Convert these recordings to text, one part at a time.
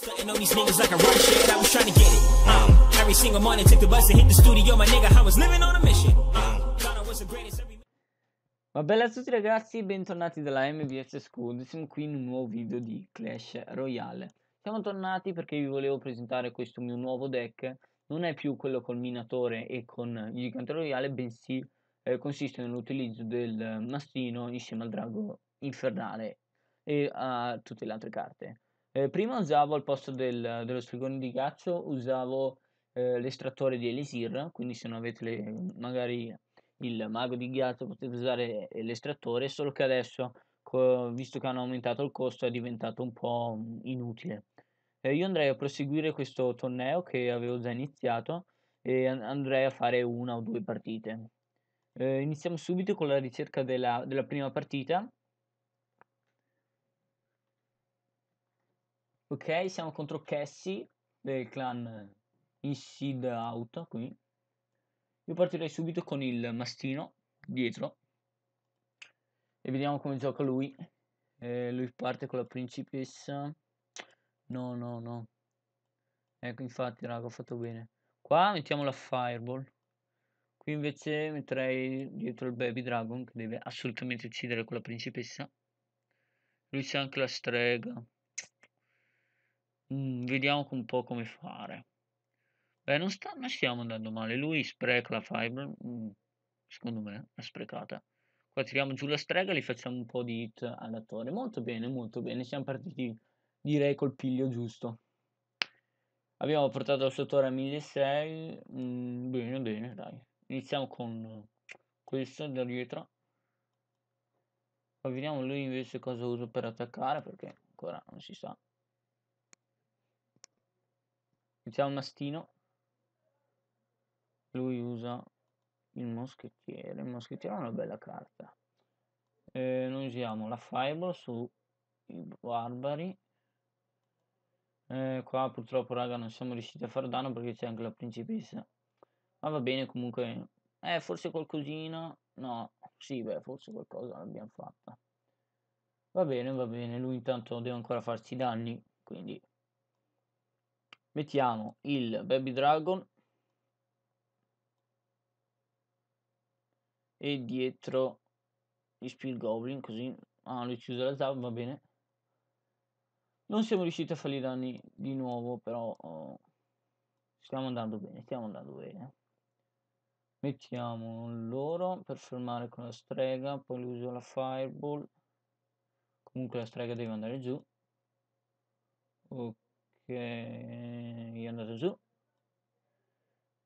Stunting on these niggas like a rush shit, I was trying to get it. Um, every single morning, took the bus and hit the studio, my nigga, I was living on a mission. Um, Ghana was the greatest. Ma bella a tutti ragazzi, bentornati dalla MVS School, siamo qui in un nuovo video di Clash Royale. Siamo tornati perché vi volevo presentare questo mio nuovo deck, non è più quello col minatore e con il gigante royale, bensì eh, consiste nell'utilizzo del mastino insieme al drago infernale e a tutte le altre carte. Eh, prima usavo al posto del, dello sfregone di ghiaccio, usavo eh, l'estrattore di Elisir, quindi se non avete le, magari il mago di ghiaccio potete usare eh, l'estrattore, solo che adesso, co- visto che hanno aumentato il costo, è diventato un po' mm, inutile. Eh, io andrei a proseguire questo torneo che avevo già iniziato e and- andrei a fare una o due partite. Eh, iniziamo subito con la ricerca della, della prima partita Ok, siamo contro Cassie del clan Inside Out qui. Io partirei subito con il mastino dietro. E vediamo come gioca lui. Eh, lui parte con la principessa. No, no, no. Ecco, infatti, raga, ho fatto bene. Qua mettiamo la Fireball. Qui invece metterei dietro il Baby Dragon, che deve assolutamente uccidere quella principessa. Lui c'è anche la strega. Mhmm, vediamo un po' come fare. Beh, non sta non stiamo andando male. Lui spreca la fiber, mhmm, secondo me è sprecata. Qua tiriamo giù la strega e gli facciamo un po' di hit all'attore. Molto bene, molto bene. Siamo partiti direi col piglio giusto. Abbiamo portato la sua torre a 1600. Mhmm, bene, bene, dai. Iniziamo con questo da dietro. Poi vediamo lui invece cosa uso per attaccare perché ancora non si sa. Usiamo un mastino. Lui usa il moschettiere. Il moschettiere è una bella carta. Eh, noi usiamo la fireball su i barbari. Eh, qua purtroppo raga non siamo riusciti a far danno perché c'è anche la principessa. Ma va bene comunque. Eh, forse qualcosina. No, sì, beh, forse qualcosa l'abbiamo fatta. Va bene, va bene. Lui intanto deve ancora farci danni, quindi mettiamo il baby dragon e dietro gli spill goblin così ah lui chiude la tab va bene non siamo riusciti a fare i danni di nuovo però oh, stiamo andando bene stiamo andando bene mettiamo loro per fermare con la strega poi uso la fireball comunque la strega deve andare giù ok mi è andata giù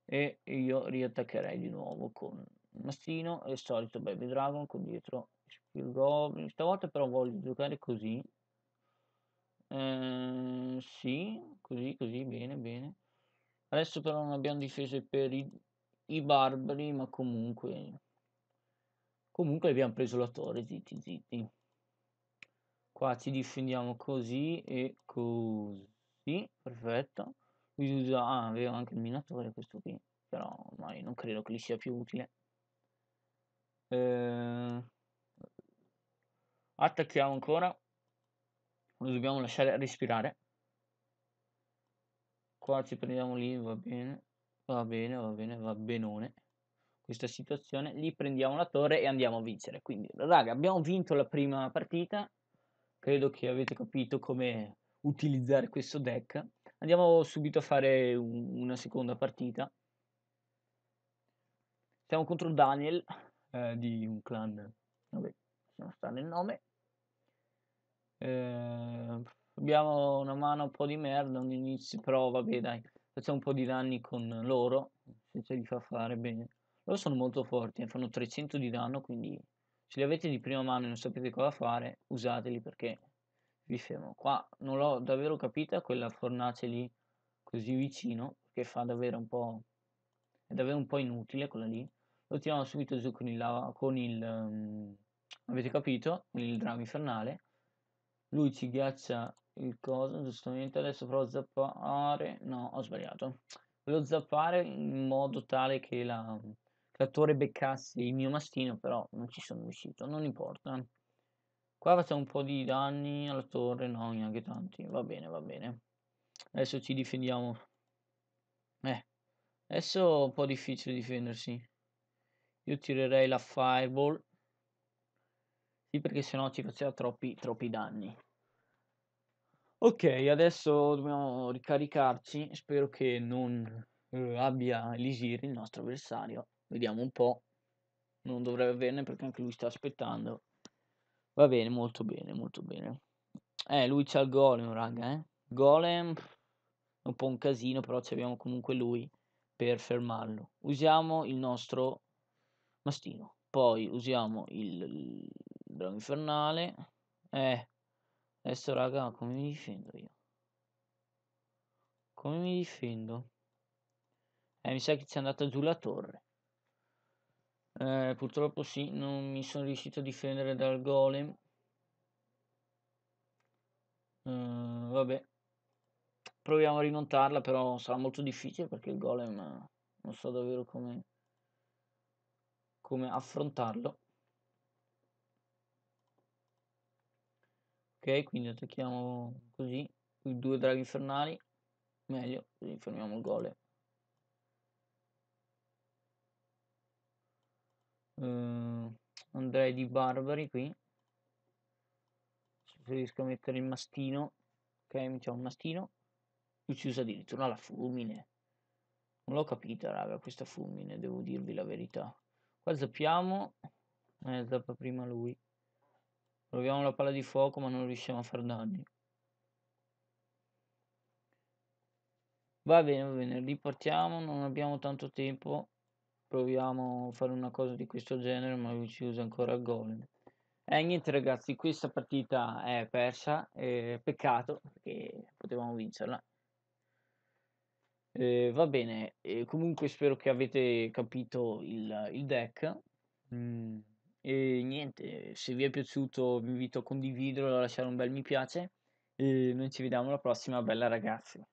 e io riattaccherei di nuovo con mastino e il solito baby dragon con dietro Spill Goblin. Stavolta però voglio giocare così. Eh, sì, così, così, bene, bene. Adesso però non abbiamo difese per i, i barbari, ma comunque... Comunque abbiamo preso la torre, zitti, zitti. Qua ci difendiamo così e così, perfetto. Usa... Ah, aveva anche il minatore questo qui, però ormai non credo che gli sia più utile. Eh... Attacchiamo ancora. Lo dobbiamo lasciare respirare. Qua ci prendiamo lì, va bene. Va bene, va bene, va benone questa situazione, lì prendiamo la torre e andiamo a vincere. Quindi, raga, abbiamo vinto la prima partita. Credo che avete capito come utilizzare questo deck. Andiamo subito a fare un, una seconda partita. Siamo contro Daniel eh, di un clan, vabbè, non sta nel nome. Eh, abbiamo una mano un po' di merda Un inizio, però vabbè dai, facciamo un po' di danni con loro, se ce li fa fare bene. Loro sono molto forti, eh, fanno 300 di danno, quindi se li avete di prima mano e non sapete cosa fare, usateli perché mi fermo qua. Non l'ho davvero capita quella fornace lì così vicino, che fa davvero un po'... è davvero un po' inutile quella lì. Lo tiriamo subito giù con il... Lava, con il um, avete capito? Il drago infernale. Lui ci ghiaccia il coso, giustamente. Adesso provo a zappare... no, ho sbagliato. lo zappare in modo tale che la... L'attore beccasse il mio mastino, però non ci sono riuscito, non importa. Qua facciamo un po' di danni alla torre, no, neanche tanti. Va bene, va bene. Adesso ci difendiamo. Eh, adesso è un po' difficile difendersi. Io tirerei la fireball. Sì, perché sennò ci faceva troppi, troppi danni. Ok, adesso dobbiamo ricaricarci. Spero che non eh, abbia Elisir, il nostro avversario. Vediamo un po'. Non dovrebbe averne perché anche lui sta aspettando. Va bene, molto bene, molto bene. Eh, lui c'ha il golem, raga, eh. Golem un po' un casino, però ci abbiamo comunque lui per fermarlo. Usiamo il nostro mastino. Poi usiamo il, il drago infernale. Eh, adesso raga, come mi difendo io? Come mi difendo? Eh, mi sa che ci è andata giù la torre. Eh, purtroppo sì, non mi sono riuscito a difendere dal golem. Uh, vabbè, proviamo a rimontarla, però sarà molto difficile perché il golem eh, non so davvero come, come affrontarlo. Ok, quindi attacchiamo così, i due draghi infernali, meglio, così fermiamo il golem. eh, andrei di barbari qui preferisco mettere il mastino ok c'è un mastino qui si usa addirittura la fulmine non l'ho capita raga questa fulmine devo dirvi la verità qua zappiamo eh zappa prima lui proviamo la palla di fuoco ma non riusciamo a far danni va bene va bene riportiamo non abbiamo tanto tempo proviamo a fare una cosa di questo genere, ma lui ci usa ancora il gol. E niente ragazzi, questa partita è persa, eh, peccato che potevamo vincerla. Eh, va bene, comunque spero che avete capito il, il deck. Mm. E niente, se vi è piaciuto vi invito a condividerlo, a lasciare un bel mi piace. E noi ci vediamo alla prossima, bella ragazzi.